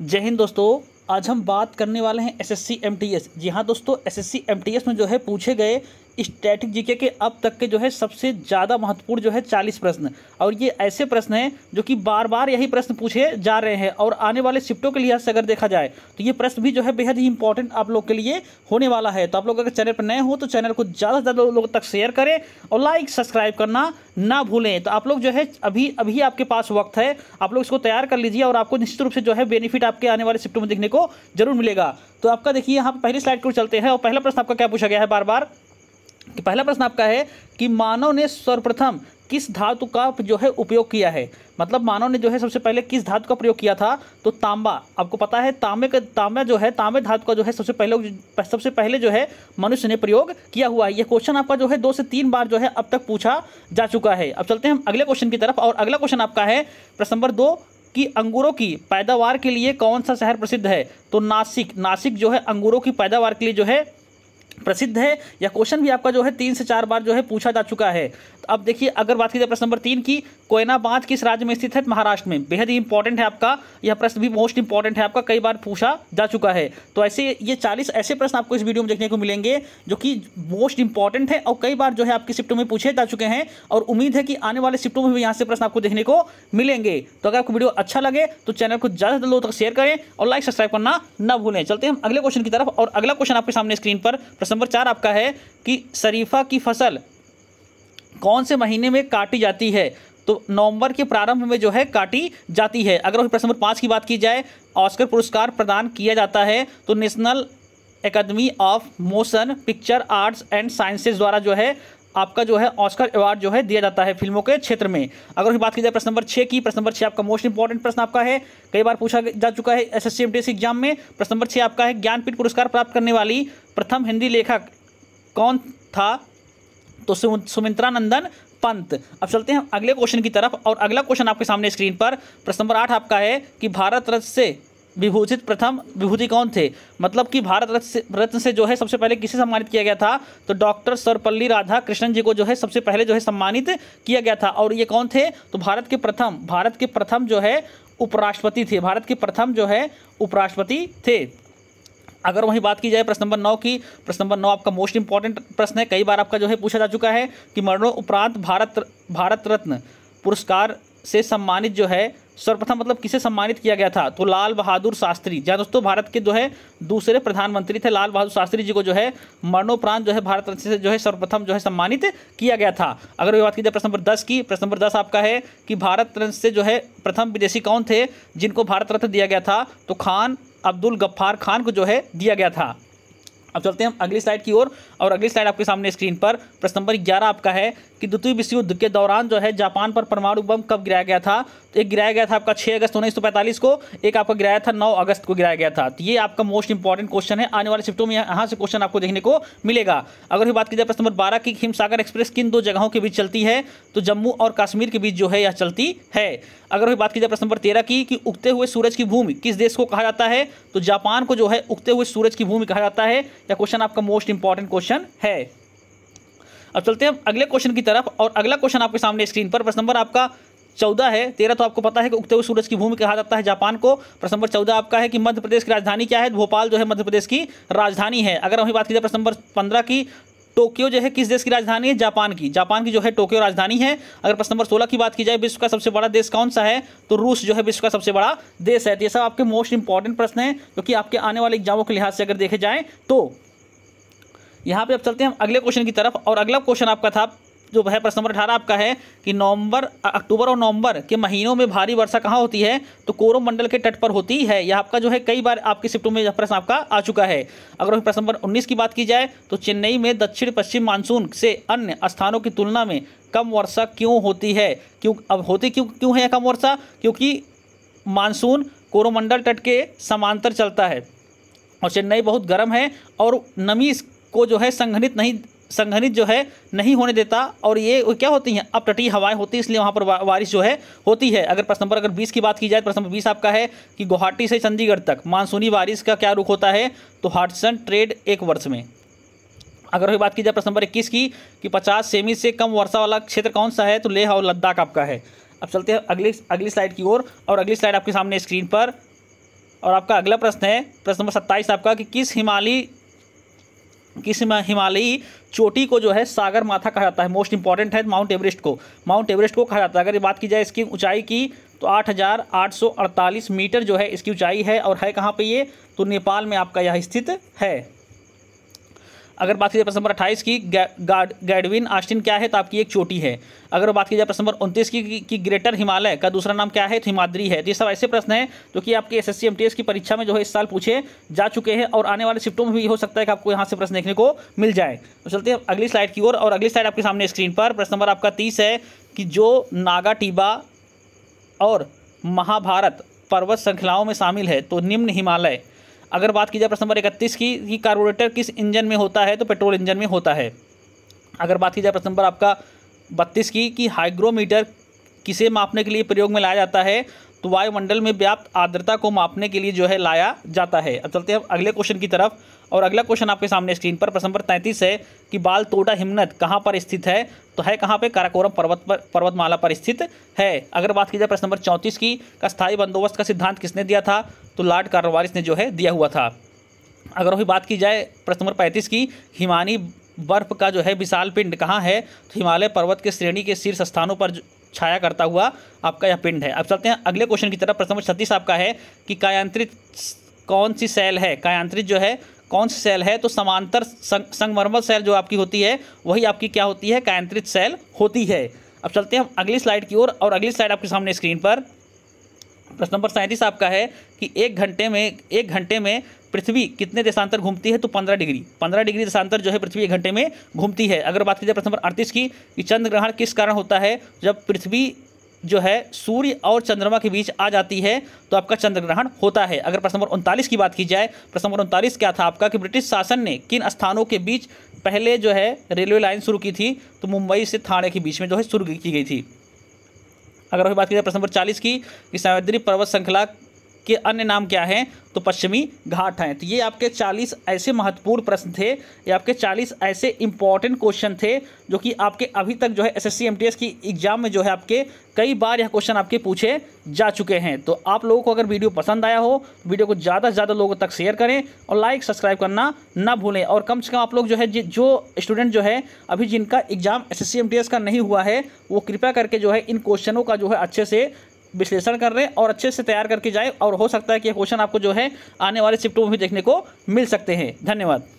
जय हिंद दोस्तों आज हम बात करने वाले हैं एसएससी एमटीएस जी हाँ दोस्तों एसएससी एमटीएस में जो है पूछे गए स्टैटिक जीके के अब तक के जो है सबसे ज़्यादा महत्वपूर्ण जो है चालीस प्रश्न और ये ऐसे प्रश्न हैं जो कि बार बार यही प्रश्न पूछे जा रहे हैं और आने वाले शिफ्टों के लिहाज से अगर देखा जाए तो ये प्रश्न भी जो है बेहद ही इंपॉर्टेंट आप लोग के लिए होने वाला है तो आप लोग अगर चैनल पर नए हो तो चैनल को ज़्यादा से ज़्यादा लोगों तक शेयर करें और लाइक सब्सक्राइब करना ना भूलें तो आप लोग जो है अभी अभी आपके पास वक्त है आप लोग इसको तैयार कर लीजिए और आपको निश्चित रूप से जो है बेनिफिट आपके आने वाले शिफ्टों में देखने को जरूर मिलेगा तो आपका देखिए यहाँ पर पहली स्लाइड को चलते हैं और पहला प्रश्न आपका क्या पूछा गया है बार बार कि पहला प्रश्न आपका है कि मानव ने सर्वप्रथम किस धातु का जो है उपयोग किया है मतलब मानव ने जो है सबसे पहले किस धातु का प्रयोग किया था तो तांबा आपको पता है तांबे का तांबा जो है तांबे धातु का जो है सबसे पहले सबसे पहले जो है मनुष्य ने प्रयोग किया हुआ है यह क्वेश्चन आपका जो है दो से तीन बार जो है अब तक पूछा जा चुका है अब चलते हैं हम अगले क्वेश्चन की तरफ और अगला क्वेश्चन आपका है प्रश्न नंबर दो कि अंगूरों की पैदावार के लिए कौन सा शहर प्रसिद्ध है तो नासिक नासिक जो है अंगूरों की पैदावार के लिए जो है प्रसिद्ध है यह क्वेश्चन भी आपका जो है तीन से चार बार जो है पूछा जा चुका है अब देखिए अगर बात की जाए प्रश्न नंबर तीन की कोयना बांध किस राज्य में स्थित है महाराष्ट्र में बेहद इंपॉर्टेंट है आपका यह प्रश्न भी मोस्ट इंपॉर्टेंट है आपका कई बार पूछा जा चुका है तो ऐसे ये चालीस ऐसे प्रश्न आपको इस वीडियो में देखने को मिलेंगे जो कि मोस्ट इंपॉर्टेंट है और कई बार जो है आपके शिफ्टों में पूछे जा चुके हैं और उम्मीद है कि आने वाले शिफ्टों में भी यहाँ से प्रश्न आपको देखने को मिलेंगे तो अगर आपको वीडियो अच्छा लगे तो चैनल को ज़्यादा से लोगों तक शेयर करें और लाइक सब्सक्राइब करना ना भूलें चलते हम अगले क्वेश्चन की तरफ और अगला क्वेश्चन आपके सामने स्क्रीन पर प्रश्न नंबर चार आपका है कि शरीफा की फसल कौन से महीने में काटी जाती है तो नवंबर के प्रारंभ में जो है काटी जाती है अगर प्रश्न नंबर पाँच की बात की जाए ऑस्कर पुरस्कार प्रदान किया जाता है तो National Academy of Motion Picture Arts and Sciences द्वारा जो है आपका जो है ऑस्कर अवार्ड जो है दिया जाता है फिल्मों के क्षेत्र में अगर बात की जाए प्रश्न नंबर छः की प्रश्न नंबर छः आपका मोस्ट इंपॉर्टेंट प्रश्न आपका है कई बार पूछा जा चुका है एस एस एग्जाम में प्रश्न नंबर छः आपका है ज्ञानपीठ पुरस्कार प्राप्त करने वाली प्रथम हिंदी लेखक कौन था तो सुमित्रा नंदन पंत अब चलते हैं अगले क्वेश्चन की तरफ और अगला क्वेश्चन आपके सामने स्क्रीन पर प्रश्न नंबर आठ आपका है कि भारत रत्न से विभूषित प्रथम विभूति कौन थे मतलब कि भारत रत्न से रत्न से जो है सबसे पहले किसे सम्मानित किया गया था तो डॉक्टर सर्वपल्ली राधा कृष्णन जी को जो है सबसे पहले जो है सम्मानित किया गया था और ये कौन थे तो भारत के प्रथम भारत के प्रथम जो है उपराष्ट्रपति थे भारत के प्रथम जो है उपराष्ट्रपति थे अगर वहीं बात की जाए प्रश्न नंबर नौ की प्रश्न नंबर नौ आपका मोस्ट इंपॉर्टेंट प्रश्न है कई बार आपका जो है पूछा जा चुका है कि मरणोपरांत भारत भारत रत्न पुरस्कार से सम्मानित जो है सर्वप्रथम मतलब किसे सम्मानित किया गया था तो लाल बहादुर शास्त्री जहाँ दोस्तों भारत के जो है दूसरे प्रधानमंत्री थे लाल बहादुर शास्त्री जी को जो है मरणोपरांत जो है भारत रत्न से जो है सर्वप्रथम जो है सम्मानित किया गया था अगर ये बात की जाए प्रश्न नंबर दस की प्रश्न नंबर दस आपका है कि भारत रत्न से जो है प्रथम विदेशी कौन थे जिनको भारत रत्न दिया गया था तो खान अब्दुल गफ्फार खान को जो है दिया गया था अब चलते हैं हम अगली स्लाइड की ओर और, और अगली स्लाइड आपके सामने स्क्रीन पर प्रश्न नंबर ग्यारह आपका है कि द्वितीय विश्व युद्ध के दौरान जो है जापान पर परमाणु बम कब गिराया गया था तो एक गिराया गया था आपका 6 अगस्त उन्नीस को एक आपका गिराया था 9 अगस्त को गिराया गया था तो ये आपका मोस्ट इंपॉर्टेंट क्वेश्चन है आने वाले शिफ्टों में यहाँ से क्वेश्चन आपको देखने को मिलेगा अगर ये बात की जाए प्रश्न नंबर बारह की हिमसागर एक्सप्रेस किन दो जगहों के बीच चलती है तो जम्मू और कश्मीर के बीच जो है यह चलती है अगर वही बात की जाए प्रश्न नंबर तेरह की कि उगते हुए सूरज की भूमि किस देश को कहा जाता है तो जापान को जो है उगते हुए सूरज की भूमि कहा जाता है या क्वेश्चन आपका मोस्ट इंपॉर्टेंट क्वेश्चन है अब चलते हैं अगले क्वेश्चन की तरफ और अगला क्वेश्चन आपके सामने स्क्रीन पर प्रश्न नंबर आपका चौदह है तेरह तो आपको पता है कि उगते हुए सूरज की भूमि कहा जाता है जापान को प्रश्न नंबर चौदह आपका है कि मध्य प्रदेश की राजधानी क्या है भोपाल जो है मध्य प्रदेश की राजधानी है अगर वही बात की जाए प्रश्न नंबर पंद्रह की टोक्यो जो है किस देश की राजधानी है जापान की जापान की जो है टोक्यो राजधानी है अगर प्रश्न नंबर सोलह की बात की जाए विश्व का सबसे बड़ा देश कौन सा है तो रूस जो है विश्व का सबसे बड़ा देश है तो ये सब आपके मोस्ट इंपॉर्टेंट प्रश्न है क्योंकि आपके आने वाले एग्जामों के लिहाज से अगर देखे जाए तो यहाँ पे अब चलते हैं हम अगले क्वेश्चन की तरफ और अगला क्वेश्चन आपका था जो है प्रश्न नंबर अठारह आपका है कि नवंबर अक्टूबर और नवंबर के महीनों में भारी वर्षा कहाँ होती है तो कोरोमंडल के तट पर होती है यह आपका जो है कई बार आपके शिफ्टों में प्रश्न आपका आ चुका है अगर प्रश्न नंबर उन्नीस की बात की जाए तो चेन्नई में दक्षिण पश्चिम मानसून से अन्य स्थानों की तुलना में कम वर्षा क्यों होती है क्यों अब होती क्यों क्यों है कम वर्षा क्योंकि मानसून कोरोमंडल तट के समांतर चलता है और चेन्नई बहुत गर्म है और नमी को जो है संघनित नहीं संघनित जो है नहीं होने देता और ये क्या होती हैं अपतटीय हवाएं होती है इसलिए वहाँ पर बारिश जो है होती है अगर प्रश्न नंबर अगर बीस की बात की जाए प्रश्न नंबर बीस आपका है कि गुवाहाटी से चंडीगढ़ तक मानसूनी बारिश का क्या रुख होता है तो हार्टसन ट्रेड एक वर्ष में अगर वही बात की जाए प्रश्न नंबर इक्कीस की कि पचास सेमी से कम वर्षा वाला क्षेत्र कौन सा है तो लेह और लद्दाख आपका है अब चलते हैं अगली अगली स्लाइड की ओर और, अगली स्लाइड आपके सामने स्क्रीन पर और आपका अगला प्रश्न है प्रश्न नंबर सत्ताईस आपका कि किस हिमालय किस हिमालयी चोटी को जो है सागर माथा कहा जाता है मोस्ट इंपॉर्टेंट है माउंट एवरेस्ट को माउंट एवरेस्ट को कहा जाता है अगर ये बात की जाए इसकी ऊंचाई की तो 8,848 मीटर जो है इसकी ऊंचाई है और है कहाँ पे ये तो नेपाल में आपका यह स्थित है अगर बात की जाए प्रश्न नंबर अट्ठाईस की गैडविन आस्टिन क्या है तो आपकी एक चोटी है अगर बात की जाए प्रश्न नंबर उनतीस की कि ग्रेटर हिमालय का दूसरा नाम क्या है तो हिमाद्री है तो ये सब ऐसे प्रश्न हैं जो कि आपके एस एस की परीक्षा में जो है इस साल पूछे जा चुके हैं और आने वाले शिफ्टों में भी हो सकता है कि आपको यहाँ से प्रश्न देखने को मिल जाए तो चलते हैं अगली स्लाइड की ओर और अगली स्लाइड आपके सामने स्क्रीन पर प्रश्न नंबर आपका तीस है कि जो नागा टीबा और महाभारत पर्वत श्रृंखलाओं में शामिल है तो निम्न हिमालय अगर बात की जाए प्रश्न नंबर इकतीस की कि कार्बोरेटर किस इंजन में होता है तो पेट्रोल इंजन में होता है अगर बात की जाए प्रश्न नंबर आपका बत्तीस की कि हाइग्रोमीटर किसे मापने के लिए प्रयोग में लाया जाता है तो वायुमंडल में व्याप्त आर्द्रता को मापने के लिए जो है लाया जाता है अब चलते हैं अगले क्वेश्चन की तरफ और अगला क्वेश्चन आपके सामने स्क्रीन पर प्रश्न नंबर तैंतीस है कि बाल तोटा हिमनत कहाँ पर स्थित है तो है कहाँ पे काराकोरम पर्वत पर पर्वतमाला पर स्थित है अगर बात की जाए प्रश्न नंबर चौंतीस की का स्थायी बंदोबस्त का सिद्धांत किसने दिया था तो लॉर्ड कार्रवालिस ने जो है दिया हुआ था अगर वही बात की जाए प्रश्न नंबर पैंतीस की हिमानी बर्फ का जो है विशाल पिंड कहाँ है तो हिमालय पर्वत के श्रेणी के शीर्ष स्थानों पर छाया करता हुआ आपका यह पिंड है अब चलते हैं अगले क्वेश्चन की तरफ प्रश्न नंबर छत्तीस आपका है कि कायांत्रित कौन सी सेल है कायांत्रित जो है कौन सी सेल है तो समांतर संग, संगमरमर सेल जो आपकी होती है वही आपकी क्या होती है कायांत्रित सेल होती है अब चलते हैं अगली स्लाइड की ओर और, और अगली स्लाइड आपके सामने स्क्रीन पर प्रश्न नंबर सैंतीस आपका है कि एक घंटे में एक घंटे में पृथ्वी कितने देशांतर घूमती है तो पंद्रह डिग्री पंद्रह डिग्री देशांतर जो है पृथ्वी एक घंटे में घूमती है अगर बात की जाए प्रश्न नंबर अड़तीस की कि चंद्र ग्रहण किस कारण होता है जब पृथ्वी जो है सूर्य और चंद्रमा के बीच आ जाती है तो आपका चंद्र ग्रहण होता है अगर प्रश्न नंबर उनतालीस की बात की जाए प्रश्न नंबर उनतालीस क्या था आपका कि ब्रिटिश शासन ने किन स्थानों के बीच पहले जो है रेलवे लाइन शुरू की थी तो मुंबई से थाने के बीच में जो है शुरू की गई थी अगर हम बात जाए प्रश्न नंबर चालीस की कि पर्वत श्रृंखला के अन्य नाम क्या हैं तो पश्चिमी घाट हैं तो ये आपके 40 ऐसे महत्वपूर्ण प्रश्न थे ये आपके 40 ऐसे इंपॉर्टेंट क्वेश्चन थे जो कि आपके अभी तक जो है एसएससी एमटीएस की एग्जाम में जो है आपके कई बार यह क्वेश्चन आपके पूछे जा चुके हैं तो आप लोगों को अगर वीडियो पसंद आया हो वीडियो को ज़्यादा से ज़्यादा लोगों तक शेयर करें और लाइक सब्सक्राइब करना ना भूलें और कम से कम आप लोग जो है जो स्टूडेंट जो है अभी जिनका एग्जाम एस एस का नहीं हुआ है वो कृपया करके जो है इन क्वेश्चनों का जो है अच्छे से विश्लेषण कर रहे हैं और अच्छे से तैयार करके जाए और हो सकता है कि क्वेश्चन आपको जो है आने वाले शिफ्टों में भी देखने को मिल सकते हैं धन्यवाद